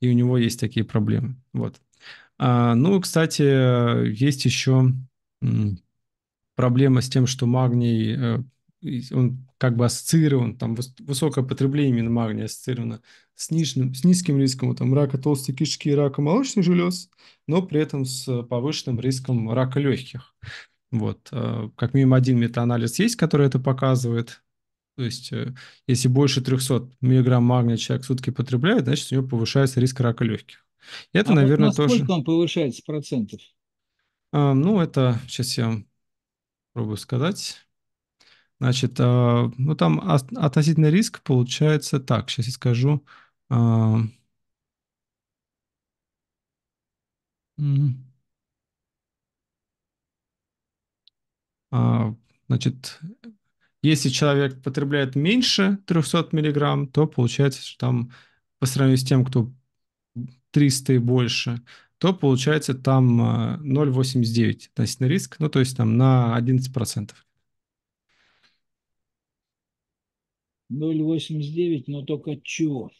S3: и у него есть такие проблемы. Вот. А, ну, кстати, э, есть еще проблема с тем, что магний он как бы ассоциирован, там высокое потребление именно магния ассоциировано с, нижним, с низким риском там, рака толстой кишки, рака молочных желез, но при этом с повышенным риском рака легких. Вот. Э, как минимум один метаанализ есть, который это показывает. То есть, э, если больше 300 миллиграмм магния человек в сутки потребляет, значит, у него повышается риск рака легких. И это, а наверное, вот насколько
S1: тоже... он повышается процентов?
S3: А, ну, это... Сейчас я пробую сказать. Значит, э, ну там относительный риск получается так, сейчас я скажу. Э, а, значит, если человек потребляет меньше 300 миллиграмм, то получается, что там по сравнению с тем, кто 300 и больше, то получается там 0,89 э, относительно риск, ну то есть там на 11%.
S1: 0,89, но только от чего?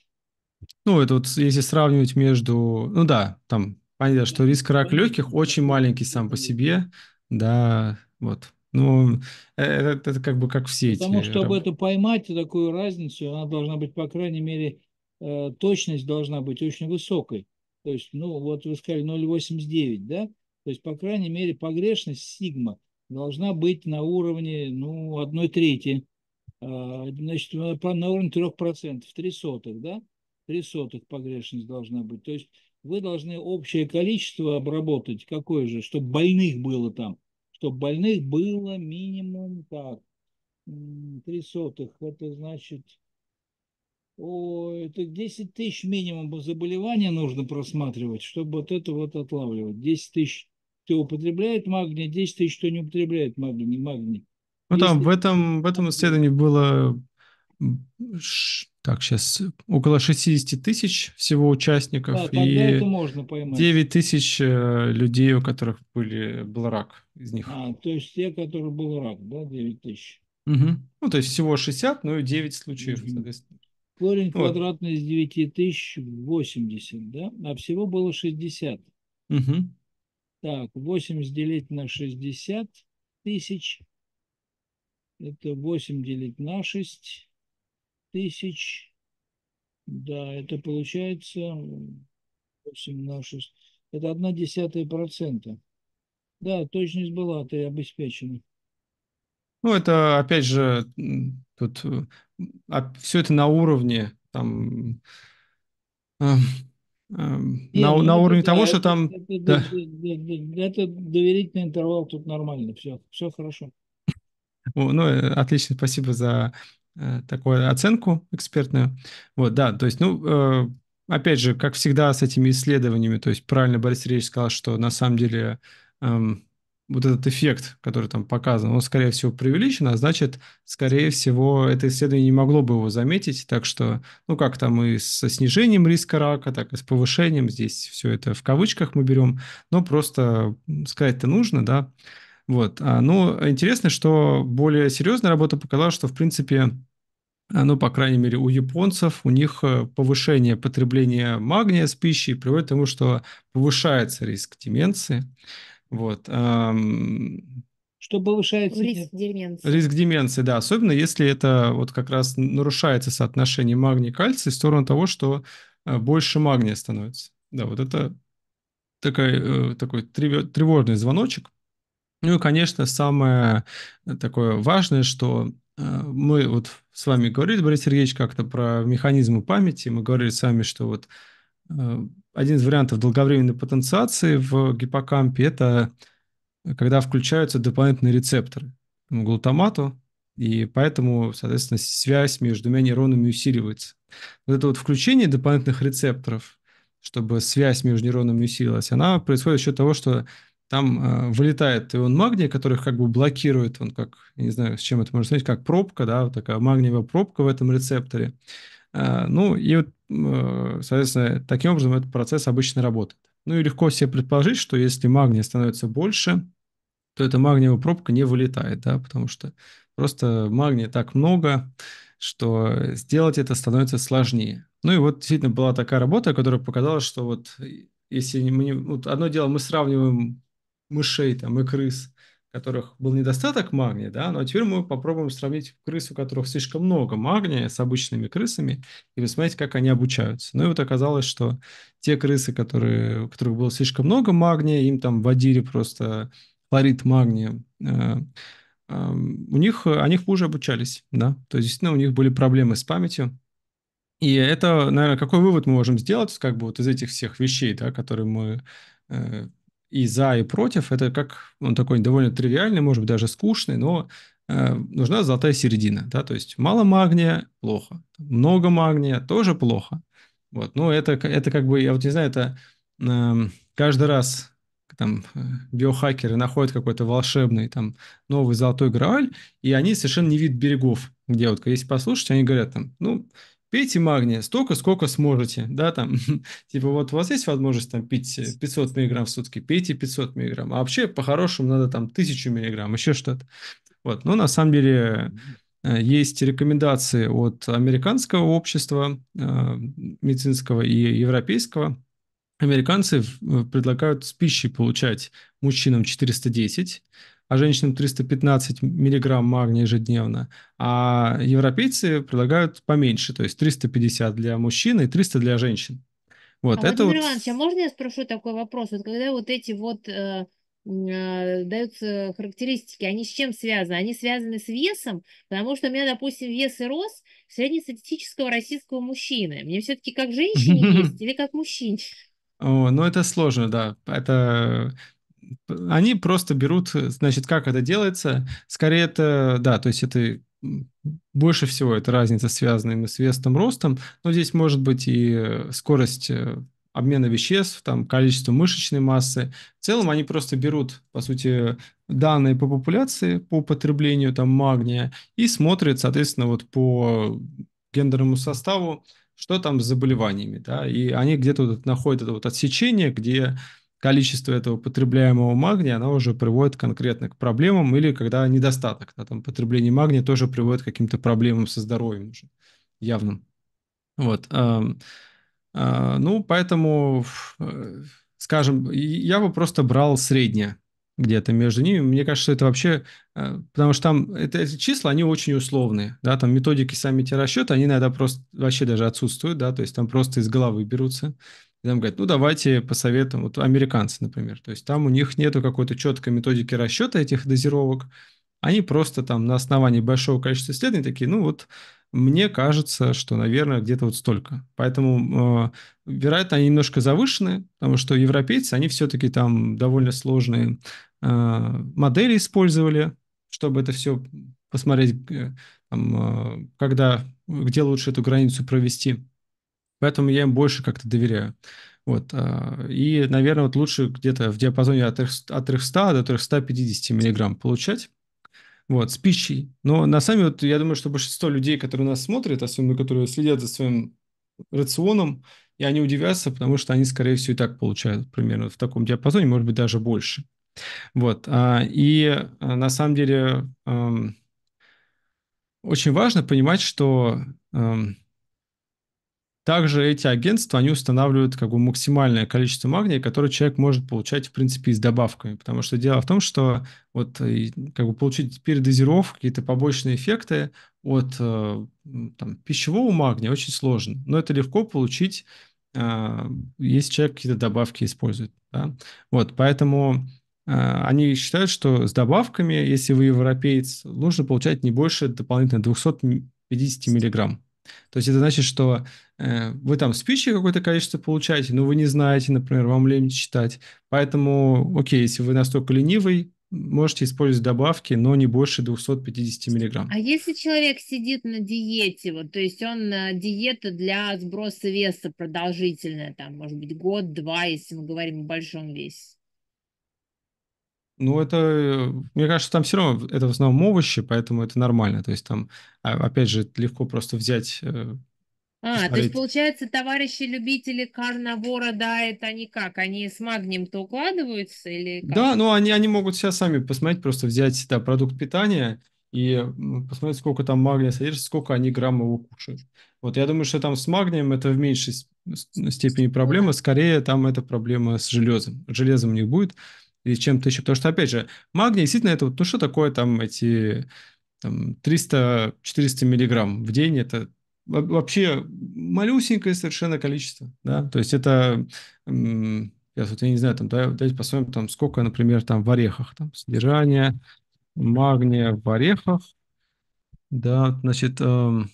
S3: Ну, это вот если сравнивать между... Ну да, там понятно, что риск рака легких очень маленький сам по себе, да, вот. Ну, э, э, это, это как бы как все эти... Потому чтобы
S1: это поймать, такую разницу, она должна быть, по крайней мере, э, точность должна быть очень высокой. То есть, ну, вот вы сказали 0,89, да? То есть, по крайней мере, погрешность сигма должна быть на уровне, ну, одной трети. А, значит, э, на уровне 3%, 3 сотых, да? 3 сотых погрешность должна быть. То есть вы должны общее количество обработать, какое же, чтобы больных было там, чтобы больных было минимум так, 3 сотых, это значит, о, это 10 тысяч минимум заболевания нужно просматривать, чтобы вот это вот отлавливать. 10 тысяч, кто употребляет магний, 10 тысяч, кто не употребляет магний. магний.
S3: Ну, там в этом, в этом исследовании было так, сейчас около 60 тысяч всего участников да, и 9 ну, тысяч э, людей, у которых были, был
S1: рак из них. А, то есть те, которые был рак, да, 9 тысяч.
S3: Угу. Ну, то есть всего 60, ну и 9 случаев, угу.
S1: соответственно. Корень вот. квадратный из 9 тысяч 80, да? А всего было 60. Угу. Так, 80 делить на 60 тысяч это 8 делить на 6 тысяч. Да, это получается 8 на 6. Это 1 десятая процента. Да, точность была, ты обеспечена.
S3: Ну, это, опять же, тут э, а, все это на уровне, там, э, э, на, ну, на уровне это, того, это, что там... Это, да. это,
S1: это, это доверительный интервал тут нормальный все, все хорошо.
S3: Ну, э, отлично, спасибо за э, такую оценку экспертную. Вот, да, то есть, ну, э, опять же, как всегда с этими исследованиями, то есть правильно Борис Сергеевич сказал, что на самом деле эм, вот этот эффект, который там показан, он, скорее всего, преувеличен, а значит, скорее всего, это исследование не могло бы его заметить, так что, ну, как там и со снижением риска рака, так и с повышением, здесь все это в кавычках мы берем, но просто сказать-то нужно, да, вот. А, ну, интересно, что более серьезная работа показала, что, в принципе, а, ну, по крайней мере, у японцев, у них э, повышение потребления магния с пищей приводит к тому, что повышается риск деменции. Вот. Что
S1: повышается? Риск
S2: деменции.
S3: Риск деменции, да. Особенно если это вот как раз нарушается соотношение магния и кальция в сторону того, что э, больше магния становится. Да, вот это э, такой, такой тревожный звоночек. Ну и, конечно, самое э, такое важное, что э, мы вот с вами говорили, Борис Сергеевич, как-то про механизмы памяти, мы говорили с вами, что вот э, один из вариантов долговременной потенциации в гиппокампе – это когда включаются дополнительные рецепторы к глутамату, и поэтому, соответственно, связь между двумя нейронами усиливается. Вот это вот включение дополнительных рецепторов, чтобы связь между нейронами усилилась, она происходит за счет того, что там э, вылетает ион магния, который как бы блокирует, он как, я не знаю, с чем это можно сравнить, как пробка, да, вот такая магниевая пробка в этом рецепторе. Э, ну, и вот, э, соответственно, таким образом этот процесс обычно работает. Ну и легко себе предположить, что если магния становится больше, то эта магниевая пробка не вылетает, да, потому что просто магния так много, что сделать это становится сложнее. Ну и вот действительно была такая работа, которая показала, что вот если мы не... Вот одно дело, мы сравниваем мышей там, и крыс, у которых был недостаток магния, да, но теперь мы попробуем сравнить крыс, у которых слишком много магния с обычными крысами, и посмотреть, как они обучаются. Ну и вот оказалось, что те крысы, которые, у которых было слишком много магния, им там вводили просто хлорид магния, э, э, у них, они хуже обучались, да, то есть действительно у них были проблемы с памятью, и это, наверное, какой вывод мы можем сделать, как бы вот из этих всех вещей, да, которые мы э, и за, и против. Это как он такой довольно тривиальный, может быть, даже скучный, но э, нужна золотая середина. Да? То есть мало магния – плохо, много магния – тоже плохо. Вот. ну это, это как бы, я вот не знаю, это э, каждый раз там э, биохакеры находят какой-то волшебный там новый золотой грааль, и они совершенно не видят берегов, где вот, если послушать, они говорят там, ну, пейте магния столько, сколько сможете, да, там, типа вот у вас есть возможность там пить 500 э, миллиграмм в сутки, пейте 500 миллиграмм, а вообще по-хорошему надо там 1000 миллиграмм, еще что-то. Вот, но на самом деле э, есть рекомендации от американского общества э, медицинского и европейского. Американцы предлагают с пищей получать мужчинам 410, а женщинам 315 миллиграмм магния ежедневно, а европейцы предлагают поменьше, то есть 350 для мужчин и 300 для женщин. Вот, а это Владимир вот...
S2: Иванович, а можно я спрошу такой вопрос? Вот когда вот эти вот э, э, даются характеристики, они с чем связаны? Они связаны с весом, потому что у меня, допустим, вес и рост среднестатистического российского мужчины. Мне все-таки как женщине есть или как мужчине?
S3: О, ну это сложно, да. Это они просто берут, значит, как это делается. Скорее это, да, то есть это больше всего это разница связана именно с вестом ростом, но здесь может быть и э, скорость э, обмена веществ, там количество мышечной массы. В целом они просто берут, по сути, данные по популяции, по потреблению там магния и смотрят, соответственно, вот по гендерному составу, что там с заболеваниями, да, и они где-то вот находят это вот отсечение, где количество этого потребляемого магния, она уже приводит конкретно к проблемам, или когда недостаток на там, потребление магния тоже приводит к каким-то проблемам со здоровьем уже явным. Вот. Эм, э, ну, поэтому, э, скажем, я бы просто брал среднее где-то между ними. Мне кажется, это вообще, э, потому что там это, эти числа, они очень условные, да, там методики сами те расчеты, они иногда просто вообще даже отсутствуют, да, то есть там просто из головы берутся. И нам говорят, ну давайте посоветуем, вот американцы, например, то есть там у них нету какой-то четкой методики расчета этих дозировок, они просто там на основании большого количества исследований такие, ну вот мне кажется, что, наверное, где-то вот столько. Поэтому, э, вероятно, они немножко завышены, потому что европейцы, они все-таки там довольно сложные э, модели использовали, чтобы это все посмотреть, э, там, э, когда, где лучше эту границу провести. Поэтому я им больше как-то доверяю. Вот. А, и, наверное, вот лучше где-то в диапазоне от 300 до 350 миллиграмм получать. Вот, с пищей. Но на самом деле, вот, я думаю, что большинство людей, которые нас смотрят, особенно которые следят за своим рационом, и они удивятся, потому что они, скорее всего, и так получают примерно в таком диапазоне, может быть, даже больше. Вот. А, и а, на самом деле очень важно понимать, что также эти агентства, они устанавливают как бы максимальное количество магния, которое человек может получать, в принципе, и с добавками. Потому что дело в том, что вот э, как бы получить передозировку, какие-то побочные эффекты от э, там, пищевого магния очень сложно. Но это легко получить, э, если человек какие-то добавки использует. Да? Вот, поэтому они считают, что с добавками, если вы европеец, нужно получать не больше дополнительно 250 миллиграмм то есть это значит, что э, вы там спичи какое-то количество получаете, но вы не знаете, например, вам лень читать. Поэтому, окей, если вы настолько ленивый, можете использовать добавки, но не больше 250 миллиграмм. А
S2: если человек сидит на диете, вот, то есть он э, диета для сброса веса продолжительная, там, может быть, год-два, если мы говорим о большом весе?
S3: Ну, это, мне кажется, там все равно, это в основном овощи, поэтому это нормально. То есть там, а, опять же, легко просто взять... Э,
S2: а, посмотреть. то есть, получается, товарищи любители карнавора дает, они как? Они с магнием-то укладываются или как? Да, ну
S3: они, они могут себя сами посмотреть, просто взять да, продукт питания и посмотреть, сколько там магния содержится, сколько они грамм его кушают. Вот я думаю, что там с магнием это в меньшей степени проблема, скорее там это проблема с железом. Железом у них будет, или чем-то еще. Потому что, опять же, магний действительно это вот, ну что такое там эти там, 300-400 миллиграмм в день, это вообще малюсенькое совершенно количество, да, то есть это, я, вот, я не знаю, там, да, давайте посмотрим, там, сколько, например, там в орехах, там, содержание магния в орехах, да, значит, эм,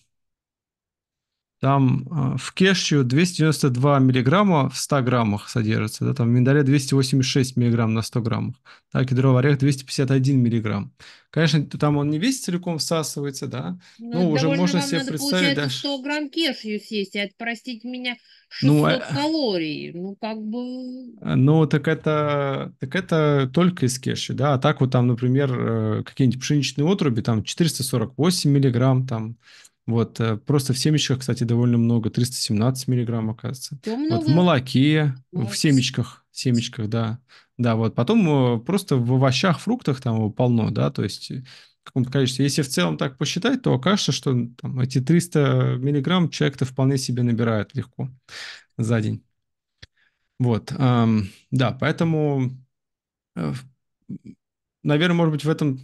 S3: там э, в кешью 292 миллиграмма в 100 граммах содержится, да, там в миндале 286 миллиграмм на 100 граммах, да, кедровый орех 251 миллиграмм. Конечно, там он не весь целиком всасывается, да, ну, но, но уже можно себе надо, представить... да, 100
S2: грамм кешью съесть, это, простите меня, 600 ну, а, калорий, ну как бы...
S3: А, ну так это, так это только из кеши, да, а так вот там, например, э, какие-нибудь пшеничные отруби, там 448 миллиграмм, там вот, э, просто в семечках, кстати, довольно много, 317 миллиграмм, оказывается. много. Вот в молоке, вот. в семечках, семечках, да. Да, вот, потом э, просто в овощах, фруктах там полно, да, то есть э, в каком-то количестве. Если в целом так посчитать, то окажется, что там, эти 300 миллиграмм человек-то вполне себе набирает легко за день. Вот, эм, да, поэтому, э, наверное, может быть, в этом...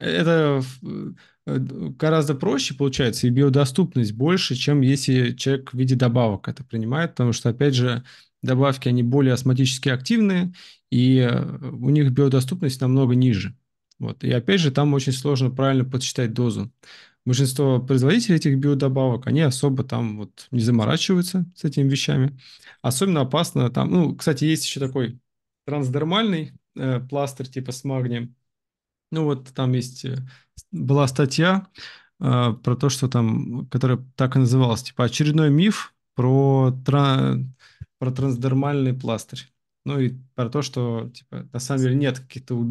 S3: Это Э, гораздо проще получается и биодоступность больше, чем если человек в виде добавок это принимает, потому что, опять же, добавки, они более астматически активные, и э, у них биодоступность намного ниже. Вот. И опять же, там очень сложно правильно подсчитать дозу. Большинство производителей этих биодобавок, они особо там вот не заморачиваются с этими вещами. Особенно опасно там, ну, кстати, есть еще такой трансдермальный э, пластырь типа с магнием, ну вот там есть, э, была статья э, про то, что там, которая так и называлась, типа очередной миф про, тра... про трансдермальный пластырь. Ну и про то, что типа, на самом деле нет каких-то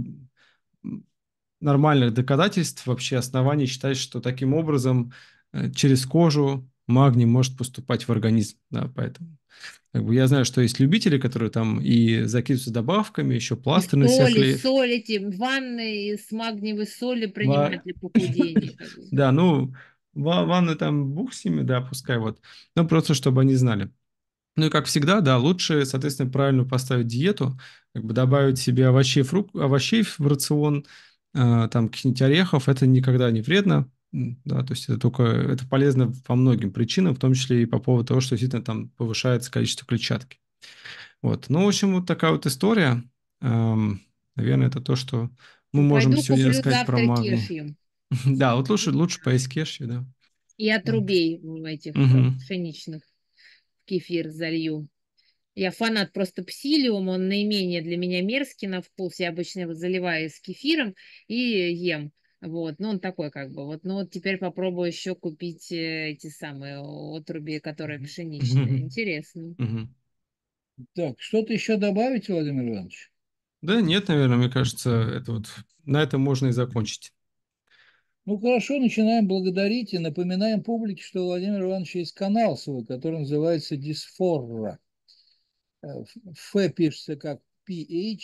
S3: нормальных доказательств, вообще оснований считать, что таким образом э, через кожу магний может поступать в организм. Да, поэтому как бы я знаю, что есть любители, которые там и закидываются добавками, еще пластырь на Соли,
S2: соль, эти ванны с магниевой соли принимают Ва... для похудения.
S3: Да, ну, ванны там бух с ними, да, пускай вот. Ну, просто чтобы они знали. Ну и как всегда, да, лучше, соответственно, правильно поставить диету, как бы добавить себе овощей, фрук... овощей в рацион, а, там каких-нибудь орехов, это никогда не вредно, да, то есть это только это полезно по многим причинам, в том числе и по поводу того, что действительно там повышается количество клетчатки. Вот. Ну, в общем, вот такая вот история. Эм, наверное, это то, что мы можем Пойду сегодня рассказать про магний. Да, вот лучше, лучше поесть кешью, да.
S2: И отрубей этих э, пшеничных кефир залью. Я фанат просто псилиум, он наименее для меня мерзкий на вкус. Я обычно его заливаю с кефиром и ем. Вот, ну он такой как бы, вот, ну вот теперь попробую еще купить э, эти самые отруби, которые пшеничные. Интересно.
S1: Так, что-то еще добавить, Владимир Иванович?
S3: Да нет, наверное, мне кажется, это вот на этом можно и закончить.
S1: Ну хорошо, начинаем благодарить и напоминаем публике, что у Владимира Ивановича есть канал свой, который называется Дисфорра. Э, ф пишется как PH,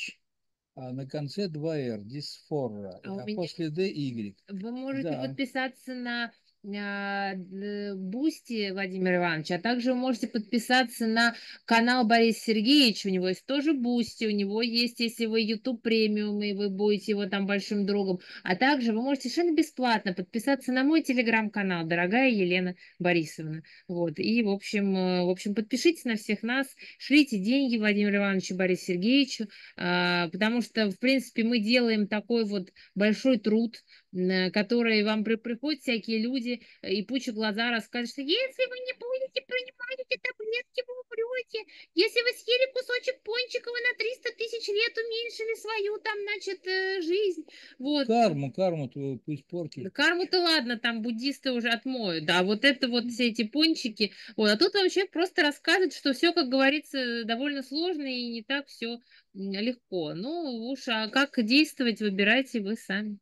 S1: а на конце 2R, дисфорра, а, а меня... после D, Y. Вы можете да.
S2: подписаться на а, Бусти Владимир Иванович, а также вы можете подписаться на канал Борис Сергеевич, у него есть тоже Бусти, у него есть, если вы YouTube премиум, и вы будете его там большим другом, а также вы можете совершенно бесплатно подписаться на мой телеграм-канал, дорогая Елена Борисовна, вот, и, в общем, э, в общем, подпишитесь на всех нас, шлите деньги Владимиру Ивановичу Борису Сергеевичу, а, потому что, в принципе, мы делаем такой вот большой труд, Э, которые вам при, приходят всякие люди э, и пучат глаза, рассказывают, что если вы не будете принимать эти таблетки, вы умрете. Если вы съели кусочек пончика, вы на 300 тысяч лет уменьшили свою там, значит, э, жизнь. Вот. Карму, карму твою испортили. Карму-то ладно, там буддисты уже отмоют. а вот это вот все эти пончики. Вот. А тут вообще просто рассказывает, что все, как говорится, довольно сложно и не так все легко. Ну уж, а как действовать, выбирайте вы сами.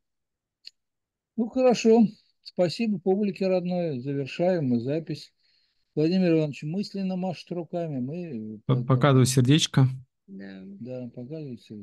S1: Ну, хорошо. Спасибо публике родной. Завершаем мы запись. Владимир Иванович, мысленно машет руками. Мы... Э, показываю
S3: сердечко.
S1: Да, да показываю сердечко.